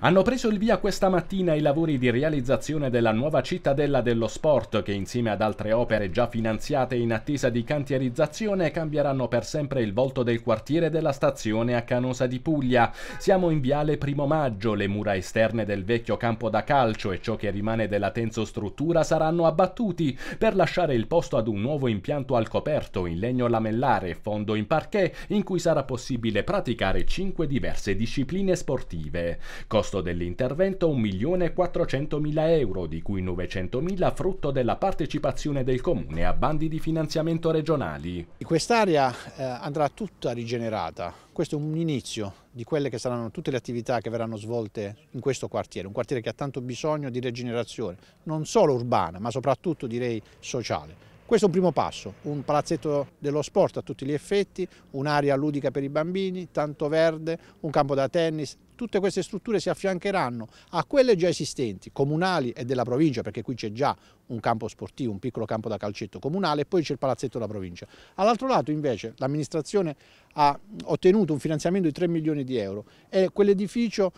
Hanno preso il via questa mattina i lavori di realizzazione della nuova cittadella dello sport che insieme ad altre opere già finanziate in attesa di cantierizzazione cambieranno per sempre il volto del quartiere della stazione a Canosa di Puglia. Siamo in viale Primo Maggio, le mura esterne del vecchio campo da calcio e ciò che rimane della tenso struttura saranno abbattuti per lasciare il posto ad un nuovo impianto al coperto in legno lamellare e fondo in parquet in cui sarà possibile praticare cinque diverse discipline sportive. Cost costo dell'intervento 1.400.000 euro, di cui 900.000 frutto della partecipazione del Comune a bandi di finanziamento regionali. Quest'area eh, andrà tutta rigenerata, questo è un inizio di quelle che saranno tutte le attività che verranno svolte in questo quartiere, un quartiere che ha tanto bisogno di rigenerazione, non solo urbana ma soprattutto direi sociale. Questo è un primo passo, un palazzetto dello sport a tutti gli effetti, un'area ludica per i bambini, tanto verde, un campo da tennis, tutte queste strutture si affiancheranno a quelle già esistenti, comunali e della provincia, perché qui c'è già un campo sportivo, un piccolo campo da calcetto comunale e poi c'è il palazzetto della provincia. All'altro lato invece l'amministrazione ha ottenuto un finanziamento di 3 milioni di euro e quell'edificio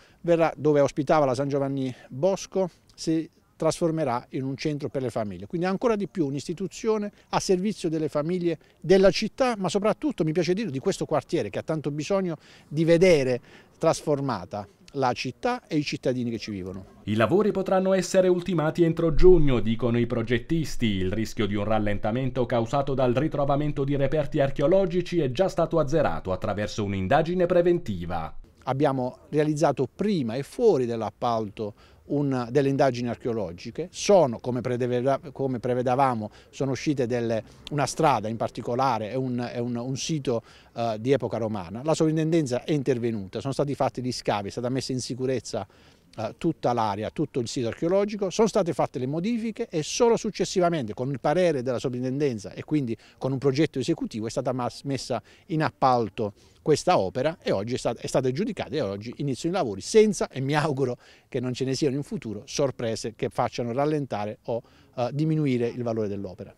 dove ospitava la San Giovanni Bosco si trasformerà in un centro per le famiglie. Quindi ancora di più un'istituzione a servizio delle famiglie della città, ma soprattutto, mi piace dire, di questo quartiere che ha tanto bisogno di vedere trasformata la città e i cittadini che ci vivono. I lavori potranno essere ultimati entro giugno, dicono i progettisti. Il rischio di un rallentamento causato dal ritrovamento di reperti archeologici è già stato azzerato attraverso un'indagine preventiva. Abbiamo realizzato prima e fuori dell'appalto un, delle indagini archeologiche, sono, come, preveda, come prevedavamo, sono uscite delle, una strada in particolare e un, un, un, sito uh, di epoca romana, la sovrintendenza è intervenuta, sono stati fatti gli scavi, è stata messa in sicurezza eh, tutta l'area, tutto il sito archeologico, sono state fatte le modifiche e solo successivamente con il parere della sovrintendenza e quindi con un progetto esecutivo è stata messa in appalto questa opera e oggi è stata, è stata giudicata e oggi iniziano i lavori senza, e mi auguro che non ce ne siano in futuro, sorprese che facciano rallentare o eh, diminuire il valore dell'opera.